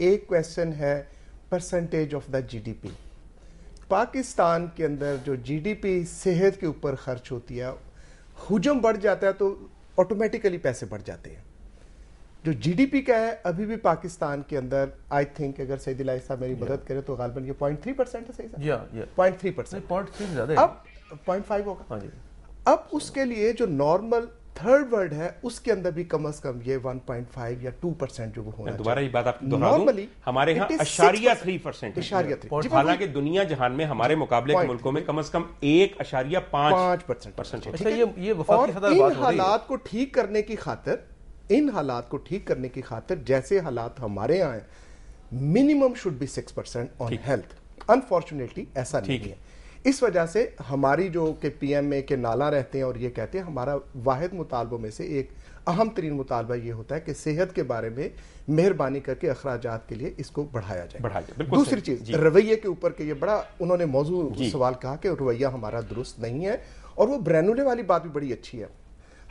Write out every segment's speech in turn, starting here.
एक क्वेश्चन है percentage of the GDP Pakistan के अंदर जो जीडीपी सेहत के ऊपर खर्च होती है हजम बढ़ जाता है तो ऑटोमेटिकली पैसे बढ़ जाते हैं जो जीडीपी का है अभी भी पाकिस्तान के अंदर आई थिंक अगर सही दिलाई साहब मेरी मदद करें तो गालबन ये पॉइंट थ्री परसेंट है सही साहब point three percent point three अब पॉइंट फाइव होगा हाँ अब उसके लिए जो नॉर्मल थर्ड वर्ल्ड है उसके अंदर भी कम अज कम ये 1.5 या 2 परसेंट जो होना दोबारा ये बात आप नॉर्मली हमारे यहाँ अशारिया थ्री परसेंट अशारिया थ्री हालांकि दुनिया जहान में हमारे मुकाबले के मुल्कों में कम अज कम एक अशारिया पांच परसेंट परसेंट ये ये इन हालात को ठीक करने की खातिर इन हालात को ठीक करने की खातर जैसे हालात हमारे यहाँ minimum should be six percent on health unfortunately ऐसा नहीं है इस वजह से हमारी जो के पी एम ए के नाला रहते हैं और ये कहते हैं हमारा वाद मुतालबों में से एक अहम तरीन मुतालबा ये होता है कि सेहत के बारे में मेहरबानी करके अखराज के लिए इसको बढ़ाया जाए बढ़ाया जाए दूसरी चीज़ रवैये के ऊपर के ये बड़ा उन्होंने मौजूद सवाल कहा कि रवैया हमारा दुरुस्त नहीं है और वो ब्रैनुले वाली बात भी बड़ी अच्छी है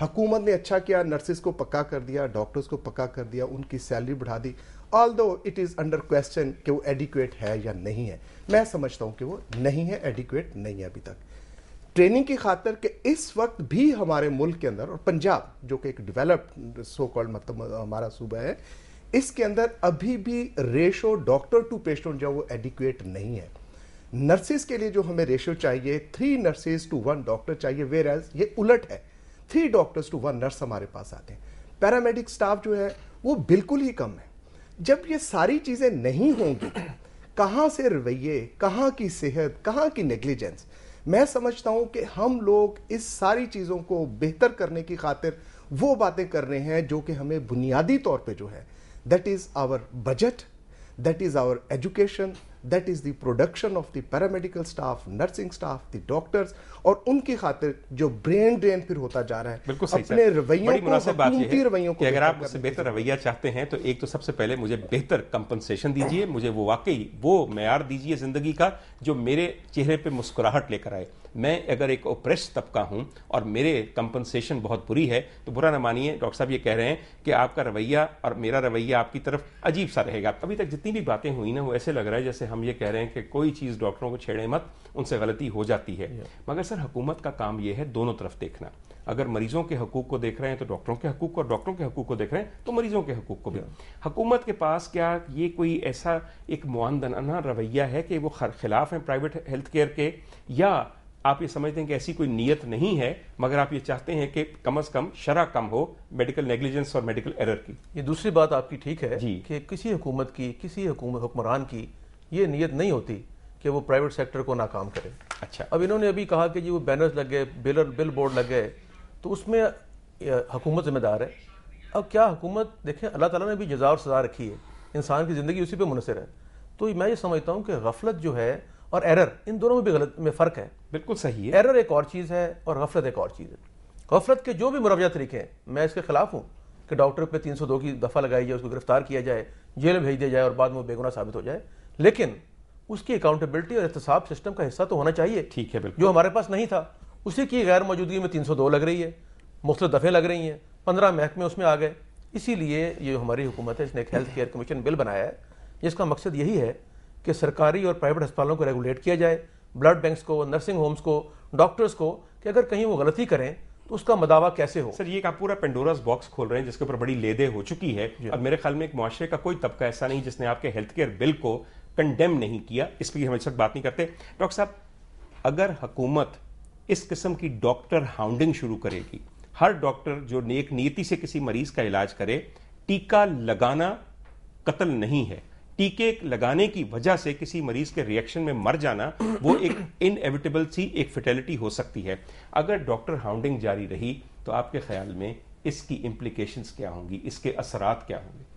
हुकूमत ने अच्छा किया नर्सिस को पक्का कर दिया डॉक्टर्स को पक्का कर दिया उनकी सैलरी बढ़ा दी although it is under question कि वो एडिक्वेट है या नहीं है मैं समझता हूँ कि वो नहीं है एडिक्वेट नहीं है अभी तक ट्रेनिंग की खातर कि इस वक्त भी हमारे मुल्क के अंदर और पंजाब जो कि एक डेवलप्ड सो कॉल्ड मतलब हमारा सूबा है इसके अंदर अभी भी रेशो डॉक्टर टू पेशेंट जो वो एडिक्वेट नहीं है नर्सिस के लिए जो हमें रेशो चाहिए three nurses to one doctor चाहिए वेर एज ये उलट है three doctors to one nurse हमारे पास आते हैं पैरामेडिक स्टाफ जो है वो बिल्कुल ही कम है जब ये सारी चीज़ें नहीं होंगी कहाँ से रवैये कहाँ की सेहत कहाँ की नेग्लिजेंस मैं समझता हूँ कि हम लोग इस सारी चीज़ों को बेहतर करने की खातिर वो बातें कर रहे हैं जो कि हमें बुनियादी तौर पे जो है that is our budget that is our education that is the production of the paramedical staff nursing staff the doctors और उनकी खातिर जो ब्रेन ड्रेन फिर होता जा रहा है बिल्कुल अपने रवैयों को रवैयों को अगर आप उससे बेहतर रवैया चाहते हैं तो एक तो सबसे पहले मुझे बेहतर कंपनसेशन दीजिए मुझे वो वाकई वो मैार दीजिए ज़िंदगी का जो मेरे चेहरे पर मुस्कुराहट लेकर आए मैं अगर एक ओप्रेस तबका हूं और मेरे कंपनसेशन बहुत बुरी है तो बुरा ना मानिए डॉक्टर साहब ये कह रहे हैं कि आपका रवैया और मेरा रवैया आपकी तरफ अजीब सा रहेगा अभी तक जितनी भी बातें हुई ना वो ऐसे लग रहा है जैसे हम हम ये कह रहे हैं कि कोई चीज़ डॉक्टरों को छेड़े मत उनसे गलती हो जाती है मगर सर हुकूमत का काम यह है दोनों तरफ देखना अगर मरीजों के हकूक को देख रहे हैं तो डॉक्टरों के हकूक को और डॉक्टरों के हकूक को देख रहे हैं तो मरीजों के हकूक को भी हकूमत के पास क्या ये कोई ऐसा एक मानदना रवैया है कि वो खिलाफ हैं प्राइवेट हेल्थ केयर के या आप ये समझते हैं कि ऐसी कोई नीयत नहीं है मगर आप ये चाहते हैं कि कम अज कम शरा कम हो मेडिकल नेग्लिजेंस और मेडिकल एरर की ये दूसरी बात आपकी ठीक है कि किसी हुकूमत की किसी हुकूमत हुक्मरान की ये नीयत नहीं होती कि वो प्राइवेट सेक्टर को नाकाम करें अच्छा अब इन्होंने अभी कहा कि जी वो बैनर्स लग गए बिलर बिल बोर्ड लग गए तो उसमें हुकूमत जिम्मेदार है अब क्या हुकूमत देखें अल्लाह ताला ने भी जजा और सजा रखी है इंसान की ज़िंदगी उसी पर मुनसर है तो मैं ये समझता हूँ कि गफलत जो है और एरर इन दोनों में भी गलत में फ़र्क है बिल्कुल सही है एरर एक और चीज़ है और गफलत एक और चीज़ है गफलत के जो भी मुरवजा तरीके हैं मैं इसके खिलाफ हूँ कि डॉक्टर पे 302 की दफ़ा लगाई जाए उसको गिरफ्तार किया जाए जेल भेज दिया जाए और बाद में बेगुना साबित हो जाए लेकिन उसकी अकाउंटेबिलिटी और एहतसाब सिस्टम का हिस्सा तो होना चाहिए ठीक है बिल्कुल जो हमारे पास नहीं था उसी की गैर मौजूदगी में तीन सौ दो लग रही है मुख्तु दफ़े लग रही हैं पंद्रह महकमे उसमें आ गए इसीलिए ये जो हमारी हुकूमत है इसने एक हेल्थ केयर कमीशन बिल बनाया है जिसका मकसद यही है कि सरकारी और प्राइवेट अस्पतालों को रेगुलेट किया जाए ब्लड बैंक्स को नर्सिंग होम्स को डॉक्टर्स को कि अगर कहीं वो गलती करें तो उसका मदावा कैसे हो सर ये आप पूरा पेंडोरास बॉक्स खोल रहे हैं जिसके ऊपर बड़ी लेदे हो चुकी है अब मेरे ख्याल में एक माशरे का कोई तबका ऐसा नहीं जिसने आपके हेल्थ केयर बिल को कंडेम नहीं किया इस पर हम इस वक्त बात नहीं करते डॉक्टर साहब अगर हुकूमत इस किस्म की डॉक्टर हाउंडिंग शुरू करेगी हर डॉक्टर जो नेक नियति से किसी मरीज का इलाज करे टीका लगाना कत्ल नहीं है टीके लगाने की वजह से किसी मरीज के रिएक्शन में मर जाना वो एक इनएविटेबल सी एक फिटेलिटी हो सकती है अगर डॉक्टर हाउंडिंग जारी रही तो आपके ख्याल में इसकी इम्प्लीकेशन क्या होंगी इसके असरात क्या होंगे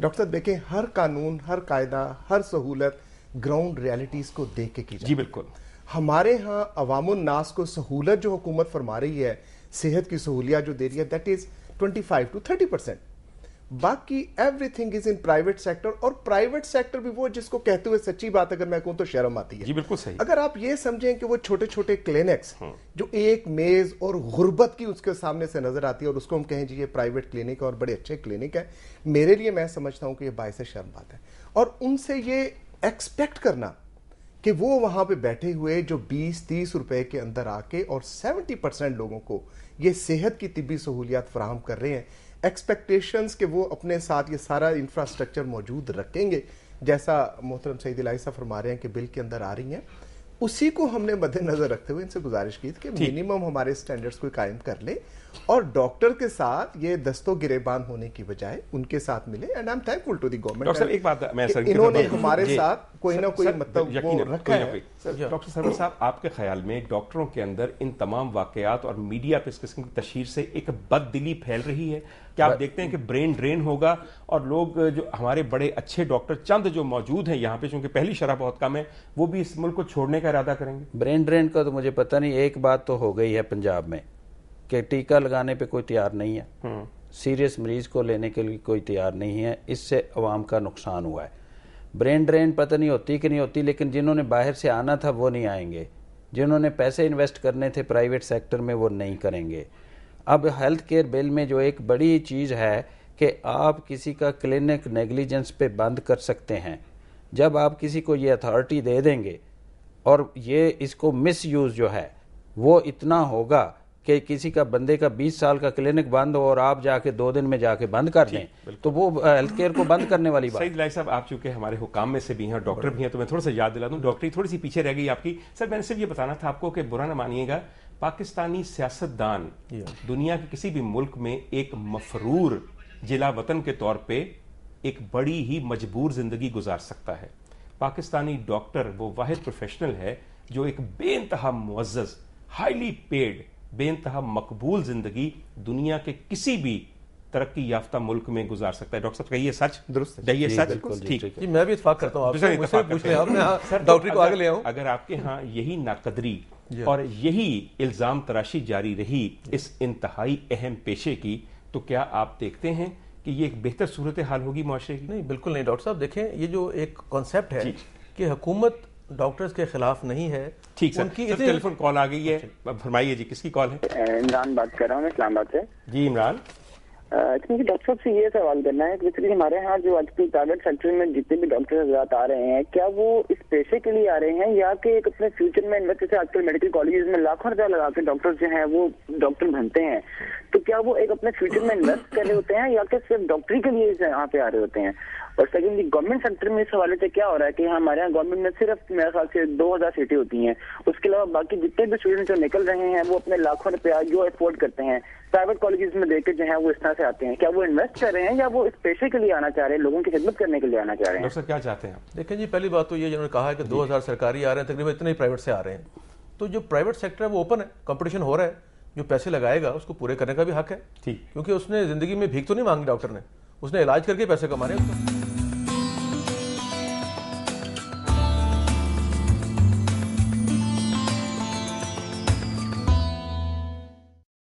डॉक्टर साहब देखें हर कानून हर कायदा हर सहूलत ग्राउंड रियलिटीज़ को देख के की जी बिल्कुल हमारे यहाँ अवामनास को सहूलत जो हुकूमत फरमा रही है सेहत की सहूलियात जो दे रही है that is twenty five to thirty percent बाकी everything is in private sector और प्राइवेट सेक्टर भी वो जिसको कहते हुए सच्ची बात अगर मैं कहूँ तो शर्म आती है जी बिल्कुल सही अगर आप ये समझें कि वो छोटे छोटे क्लिनिक्स जो एक मेज और गुर्बत की उसके सामने से नजर आती है और उसको हम कहें जी ये प्राइवेट क्लिनिक है और बड़े अच्छे क्लिनिक है मेरे लिए मैं समझता हूँ कि ये बायस शर्म बात है और उनसे ये एक्सपेक्ट करना कि वो वहां पे बैठे हुए जो 20-30 रुपए के अंदर आके और 70 परसेंट लोगों को ये सेहत की तिबी सहूलियात फराहम कर रहे हैं एक्सपेक्टेशंस के वो अपने साथ ये सारा इंफ्रास्ट्रक्चर मौजूद रखेंगे जैसा मोहतरम सईद लाइसा फरमा रहे हैं कि बिल के अंदर आ रही हैं उसी को हमने मद्देनजर रखते हुए इनसे गुजारिश की कि मिनिमम हमारे स्टैंडर्ड्स को कायम कर ले और डॉक्टर के साथ ये दस्तों गिरेबान होने की बजाय उनके साथ मिले and I am thankful to the government doctor एक बात मैं सर इन्होंने हमारे साथ कोई ना कोई मतलब वो रखा है डॉक्टर सरवर तो साहब आपके ख्याल में डॉक्टरों के अंदर इन तमाम वाकयात और मीडिया पे इस किस्म की तशहर से एक बददिली फैल रही है क्या आप देखते हैं कि ब्रेन ड्रेन होगा और लोग जो हमारे बड़े अच्छे डॉक्टर चंद जो मौजूद हैं यहाँ पे चूंकि पहली शरह बहुत कम है वो भी इस मुल्क को छोड़ने का इरादा करेंगे ब्रेन ड्रेन का तो मुझे पता नहीं एक बात तो हो गई है पंजाब में कि टीका लगाने पे कोई तैयार नहीं है हम्म। सीरियस मरीज को लेने के लिए कोई तैयार नहीं है इससे अवाम का नुकसान हुआ है ब्रेन ड्रेन पता नहीं होती कि नहीं होती लेकिन जिन्होंने बाहर से आना था वो नहीं आएंगे जिन्होंने पैसे इन्वेस्ट करने थे प्राइवेट सेक्टर में वो नहीं करेंगे अब हेल्थ केयर बिल में जो एक बड़ी चीज़ है कि आप किसी का क्लिनिक नेग्लिजेंस पे बंद कर सकते हैं जब आप किसी को ये अथॉरिटी दे देंगे और ये इसको मिस यूज़ जो है वो इतना होगा कि किसी का बंदे का 20 साल का क्लिनिक बंद हो और आप जाके दो दिन में जाके बंद कर दें तो वो हेल्थ केयर को बंद करने वाली बात लाई साहब आप चूंकि हमारे हुकाम में से भी हैं डॉक्टर भी हैं तो मैं थोड़ा सा याद दिला दूँ डॉक्टरी थोड़ी सी पीछे रह गई आपकी सर मैंने सिर्फ ये बताना था आपको कि बुरा ना मानिएगा पाकिस्तानी सियासतदान हाँ। दुनिया के किसी भी मुल्क में एक मफरूर जिला वतन के तौर पर एक बड़ी ही मजबूर जिंदगी गुजार सकता है पाकिस्तानी डॉक्टर वो वाहिद प्रोफेशनल है जो एक बेानतहा मुजज हाईली पेड बेनतहा मकबूल जिंदगी दुनिया के किसी भी तरक्की याफ्ता मुल्क में गुजार सकता है डॉक्टर साहब कहिए सच दुरुस्त ये सच ठीक है मैं भी इतफाक करता हूँ हाँ, डॉक्टर को आगे ले आऊँ अगर आपके यहाँ यही नाकदरी हाँ। और यही इल्ज़ाम तराशी जारी रही इस इंतहाई अहम पेशे की तो क्या आप देखते हैं कि ये एक बेहतर सूरत हाल होगी माशरे की नहीं बिल्कुल नहीं डॉक्टर साहब देखें ये जो एक कॉन्सेप्ट है कि हुकूमत डॉक्टर्स के खिलाफ नहीं है ठीक सर उनकी टेलीफोन कॉल आ गई है अच्छा। फरमाइए जी किसकी कॉल है इमरान बात कर रहा हूँ इस्लामाबाद से जी इमरान क्योंकि डॉक्टर साहब से ये सवाल करना है कि हमारे यहाँ जो आजकल प्राइवेट सेक्टर में जितने भी डॉक्टर हजरात आ रहे हैं क्या वो इस पेशे के लिए आ रहे हैं या कि एक अपने फ्यूचर में इन्वेस्ट जैसे आजकल मेडिकल कॉलेज में लाखों रुपया लगा के डॉक्टर जो हैं वो डॉक्टर बनते हैं तो क्या वो एक अपने फ्यूचर में इन्वेस्ट कर रहे होते हैं या कि सिर्फ डॉक्टरी के लिए यहाँ पे आ रहे होते हैं और सेकेंडली गवर्नमेंट सेक्टर में इस हवाले से क्या हो रहा है कि हमारे यहाँ गवर्नमेंट में सिर्फ मेरे ख्याल से दो हजार सीटें होती हैं उसके अलावा बाकी जितने भी स्टूडेंट जो निकल रहे हैं वो अपने लाखों रुपया जो एफोर्ड करते हैं प्राइवेट कॉलेजेस में के जो है वो इस तरह से आते हैं क्या वो इन्वेस्ट कर रहे हैं या वो इस पेशे के लिए आना चाह रहे हैं लोगों की खिदमत करने के लिए आना चाह रहे हैं डॉक्टर क्या चाहते हैं देखें जी पहली बात तो ये जिन्होंने कहा है कि 2000 सरकारी आ रहे हैं तकरीबन इतने ही प्राइवेट से आ रहे हैं तो जो प्राइवेट सेक्टर है वो ओपन है कंपटीशन हो रहा है जो पैसे लगाएगा उसको पूरे करने का भी हक है ठीक क्योंकि उसने जिंदगी में भीख तो नहीं मांगी डॉक्टर ने उसने इलाज करके पैसे कमाने उसको